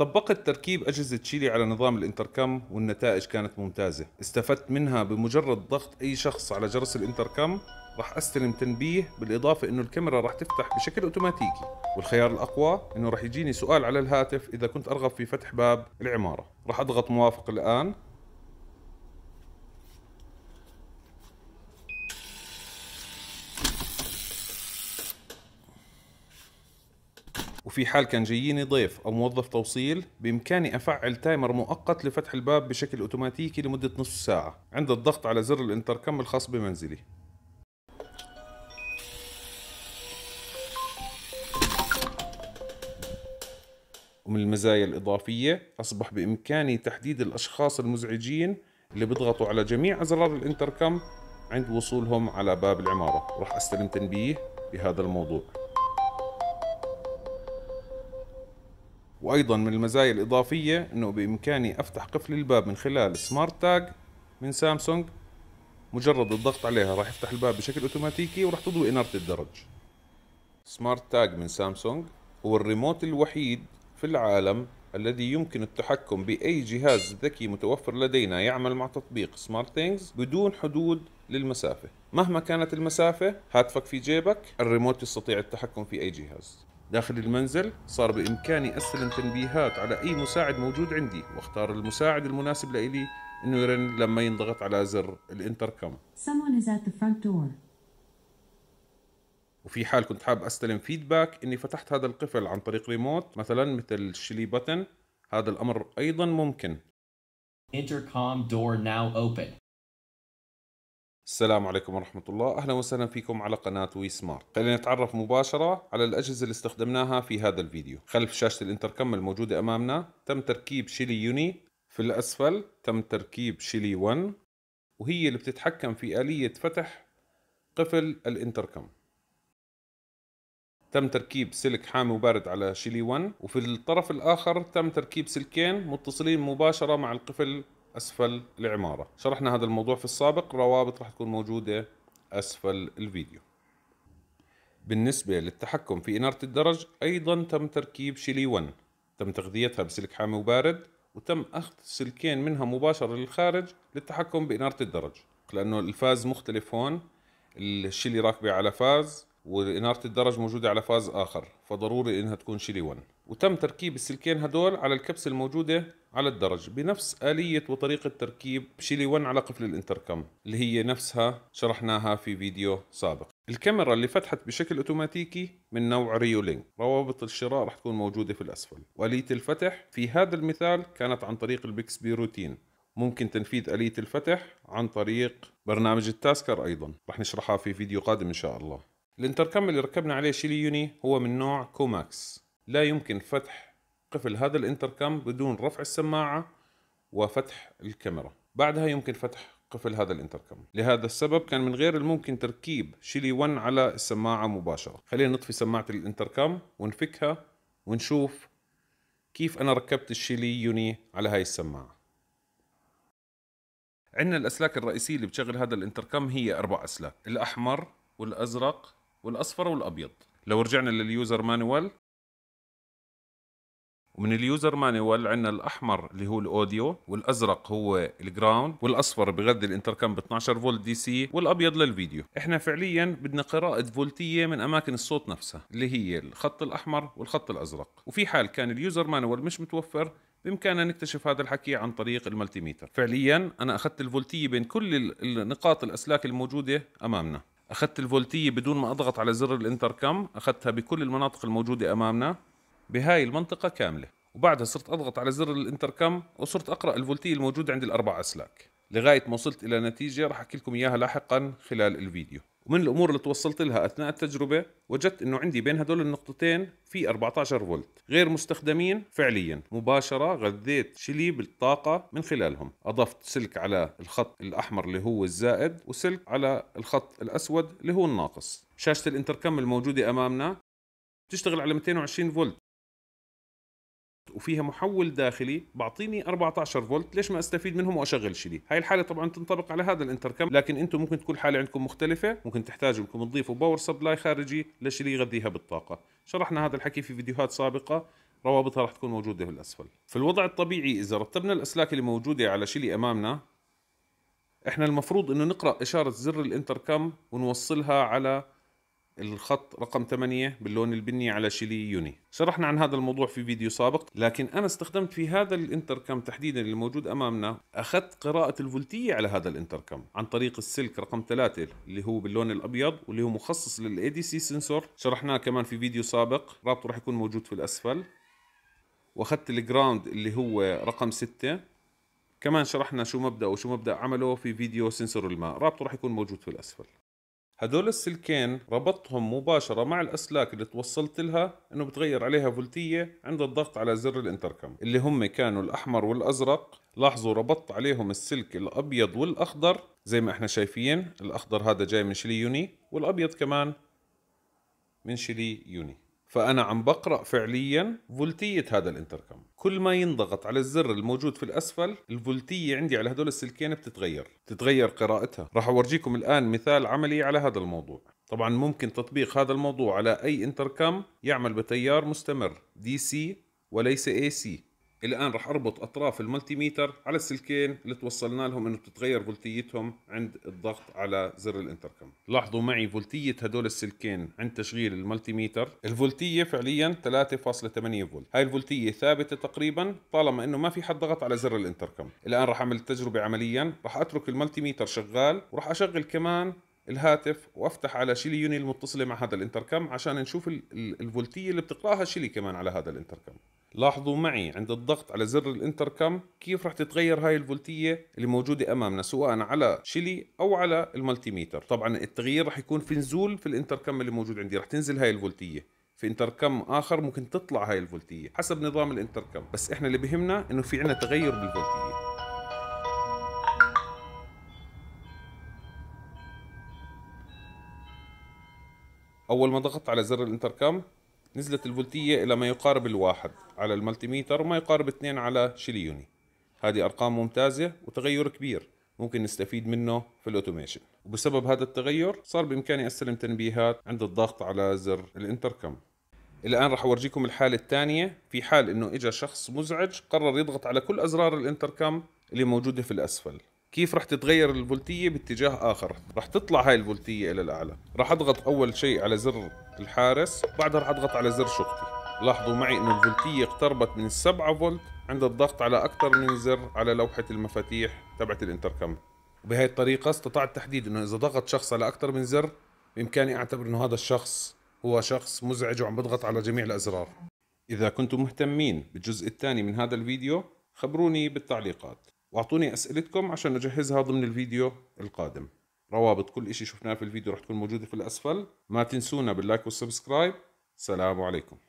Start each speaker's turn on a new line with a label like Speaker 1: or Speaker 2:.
Speaker 1: طبقت تركيب أجهزة تشيلي على نظام الانتركم والنتائج كانت ممتازة استفدت منها بمجرد ضغط أي شخص على جرس الانتركم راح استلم تنبيه بالاضافه انه الكاميرا راح تفتح بشكل اوتوماتيكي والخيار الاقوى انه راح يجيني سؤال على الهاتف اذا كنت ارغب في فتح باب العماره راح اضغط موافق الان وفي حال كان جاييني ضيف أو موظف توصيل بإمكاني أفعل تايمر مؤقت لفتح الباب بشكل أوتوماتيكي لمدة نصف ساعة عند الضغط على زر الانتركم الخاص بمنزلي ومن المزايا الإضافية أصبح بإمكاني تحديد الأشخاص المزعجين اللي بيضغطوا على جميع أزرار الانتركم عند وصولهم على باب العمارة رح أستلم تنبيه بهذا الموضوع وأيضا من المزايا الإضافية أنه بإمكاني أفتح قفل الباب من خلال سمارت تاج من سامسونج مجرد الضغط عليها راح يفتح الباب بشكل أوتوماتيكي وراح تضوي إنارة الدرج سمارت تاج من سامسونج هو الريموت الوحيد في العالم الذي يمكن التحكم بأي جهاز ذكي متوفر لدينا يعمل مع تطبيق سمارت ثينجز بدون حدود للمسافة مهما كانت المسافة هاتفك في جيبك الريموت يستطيع التحكم في أي جهاز داخل المنزل صار بإمكاني أستلم تنبيهات على أي مساعد موجود عندي واختار المساعد المناسب لإلي إنه يرن لما ينضغط على زر الانتركم وفي حال كنت حاب استلم فيدباك اني فتحت هذا القفل عن طريق ريموت مثلا مثل الشلي بتن هذا الامر ايضا ممكن Intercom door now open. السلام عليكم ورحمة الله أهلا وسهلا فيكم على قناة وي سمارت خلينا نتعرف مباشرة على الأجهزة اللي استخدمناها في هذا الفيديو خلف شاشة الانتركم الموجودة أمامنا تم تركيب شيلي يوني في الأسفل تم تركيب شيلي 1 وهي اللي بتتحكم في آلية فتح قفل الانتركم تم تركيب سلك حامي وبارد على شيلي 1 وفي الطرف الآخر تم تركيب سلكين متصلين مباشرة مع القفل أسفل العمارة شرحنا هذا الموضوع في السابق روابط راح تكون موجودة أسفل الفيديو بالنسبة للتحكم في إنارة الدرج أيضا تم تركيب شيلي 1 تم تغذيتها بسلك حامي وبارد وتم أخذ سلكين منها مباشرة للخارج للتحكم بإنارة الدرج لأنه الفاز مختلف هون الشيلي راكبة على فاز وإنارة الدرج موجودة على فاز آخر فضروري إنها تكون شيلي 1 وتم تركيب السلكين هدول على الكبسة الموجودة على الدرج بنفس آلية وطريقة تركيب شيلي 1 على قفل الانتركم اللي هي نفسها شرحناها في فيديو سابق الكاميرا اللي فتحت بشكل اوتوماتيكي من نوع ريولينك روابط الشراء رح تكون موجودة في الأسفل وآلية الفتح في هذا المثال كانت عن طريق البيكسبي روتين ممكن تنفيذ آلية الفتح عن طريق برنامج التاسكر أيضا رح نشرحها في فيديو قادم إن شاء الله الانتركم اللي ركبنا عليه شيلي يوني هو من نوع كوماكس لا يمكن فتح قفل هذا الانتركم بدون رفع السماعة وفتح الكاميرا بعدها يمكن فتح قفل هذا الانتركم لهذا السبب كان من غير الممكن تركيب شيلي 1 على السماعة مباشرة خلينا نطفي سماعة الانتركم ونفكها ونشوف كيف أنا ركبت الشيلي يوني على هاي السماعة عندنا الأسلاك الرئيسية اللي بتشغل هذا الانتركم هي أربع أسلاك الأحمر والأزرق والأصفر والأبيض لو رجعنا لليوزر مانوال ومن اليوزر مانيوال عندنا الاحمر اللي هو الاوديو والازرق هو الجراوند والاصفر بغذي الانتركم ب 12 فولت دي سي والابيض للفيديو احنا فعليا بدنا قراءه فولتيه من اماكن الصوت نفسها اللي هي الخط الاحمر والخط الازرق وفي حال كان اليوزر مانيوال مش متوفر بامكاننا نكتشف هذا الحكي عن طريق الملتيميتر فعليا انا اخذت الفولتيه بين كل النقاط الاسلاك الموجوده امامنا اخذت الفولتيه بدون ما اضغط على زر الانتركم اخذتها بكل المناطق الموجوده امامنا بهاي المنطقة كاملة وبعدها صرت أضغط على زر الانتركم وصرت أقرأ الفولتية الموجودة عند الأربع أسلاك لغاية ما وصلت إلى نتيجة رح أحكي لكم إياها لاحقا خلال الفيديو ومن الأمور اللي توصلت لها أثناء التجربة وجدت أنه عندي بين هدول النقطتين في 14 فولت غير مستخدمين فعليا مباشرة غذيت شلي بالطاقة من خلالهم أضفت سلك على الخط الأحمر اللي هو الزائد وسلك على الخط الأسود اللي هو الناقص شاشة الانتركم الموجودة أمامنا تشتغل على 220 فولت وفيها محول داخلي بعطيني 14 فولت ليش ما استفيد منهم واشغل شيء هاي الحاله طبعا تنطبق على هذا الانتركم لكن انتم ممكن تكون الحاله عندكم مختلفه ممكن تحتاجوا انكم تضيفوا باور سبلاي خارجي لشيء يغذيها بالطاقه شرحنا هذا الحكي في فيديوهات سابقه روابطها راح تكون موجوده في الاسفل في الوضع الطبيعي اذا رتبنا الاسلاك اللي موجوده على شيلي امامنا احنا المفروض انه نقرا اشاره زر الانتركم ونوصلها على الخط رقم 8 باللون البني على شيلي يوني شرحنا عن هذا الموضوع في فيديو سابق لكن أنا استخدمت في هذا الانتركم تحديدا اللي موجود أمامنا أخذت قراءة الفولتية على هذا الانتركم عن طريق السلك رقم 3 اللي هو باللون الأبيض واللي هو مخصص للاي دي سي سنسور شرحناه كمان في فيديو سابق رابطه راح يكون موجود في الأسفل واخذت الجراوند اللي هو رقم 6 كمان شرحنا شو مبدأ وشو مبدأ عمله في فيديو سنسور الماء رابطه راح يكون موجود في الأسفل هدول السلكين ربطتهم مباشرة مع الأسلاك اللي توصلت لها إنه بتغير عليها فولتية عند الضغط على زر الانتركم اللي هم كانوا الأحمر والأزرق لاحظوا ربطت عليهم السلك الأبيض والأخضر زي ما احنا شايفين الأخضر هذا جاي من شلي يوني والأبيض كمان من شلي يوني فأنا عم بقرأ فعليا فولتية هذا الانتركم كل ما ينضغط على الزر الموجود في الأسفل الفولتية عندي على هدول السلكين بتتغير تتغير قراءتها راح أورجيكم الآن مثال عملي على هذا الموضوع طبعا ممكن تطبيق هذا الموضوع على أي انتركم يعمل بتيار مستمر دي سي وليس اي سي الآن رح أربط أطراف الملتيميتر على السلكين اللي توصلنا لهم إنه بتتغير فولتيتهم عند الضغط على زر الانتركم لاحظوا معي فولتية هدول السلكين عند تشغيل الملتيميتر الفولتية فعليا 3.8 فولت هاي الفولتية ثابتة تقريبا طالما إنه ما في حد ضغط على زر الانتركم الآن رح أعمل التجربة عمليا رح أترك الملتيميتر شغال وراح أشغل كمان الهاتف وافتح على شيلي يوني المتصله مع هذا الانتركم عشان نشوف الفولتيه اللي بتقراها شيلي كمان على هذا الانتركم لاحظوا معي عند الضغط على زر الانتركم كيف رح تتغير هاي الفولتية اللي موجودة أمامنا سواء على شيلي أو على الملتيميتر طبعا التغيير رح يكون في نزول في الانتركم اللي موجود عندي رح تنزل هاي الفولتية في انتركم اخر ممكن تطلع هاي الفولتيه حسب نظام الانتركم بس احنا اللي بهمنا انه في عنا تغير بالفولتيه اول ما ضغطت على زر الانتركم نزلت الفولتية إلى ما يقارب الواحد على الملتيميتر وما يقارب اثنين على شليوني هذه أرقام ممتازة وتغير كبير ممكن نستفيد منه في الأوتوميشن وبسبب هذا التغير صار بإمكاني أستلم تنبيهات عند الضغط على زر الانتركم الآن راح أورجيكم الحالة الثانية في حال إنه إجا شخص مزعج قرر يضغط على كل أزرار الانتركم اللي موجودة في الأسفل كيف رح تتغير الفولتيه باتجاه اخر رح تطلع هاي الفولتيه الى الاعلى رح اضغط اول شيء على زر الحارس بعدها رح اضغط على زر شقتي لاحظوا معي انه الفولتيه اقتربت من 7 فولت عند الضغط على اكثر من زر على لوحه المفاتيح تبعت الانتركم وبهي الطريقه استطعت تحديد انه اذا ضغط شخص على اكثر من زر بامكاني اعتبر انه هذا الشخص هو شخص مزعج وعم بضغط على جميع الازرار اذا كنتم مهتمين بالجزء الثاني من هذا الفيديو خبروني بالتعليقات واعطوني اسئلتكم عشان اجهزها ضمن الفيديو القادم روابط كل اشي شفناه في الفيديو رح تكون موجودة في الاسفل ما تنسونا باللايك والسبسكرايب سلام عليكم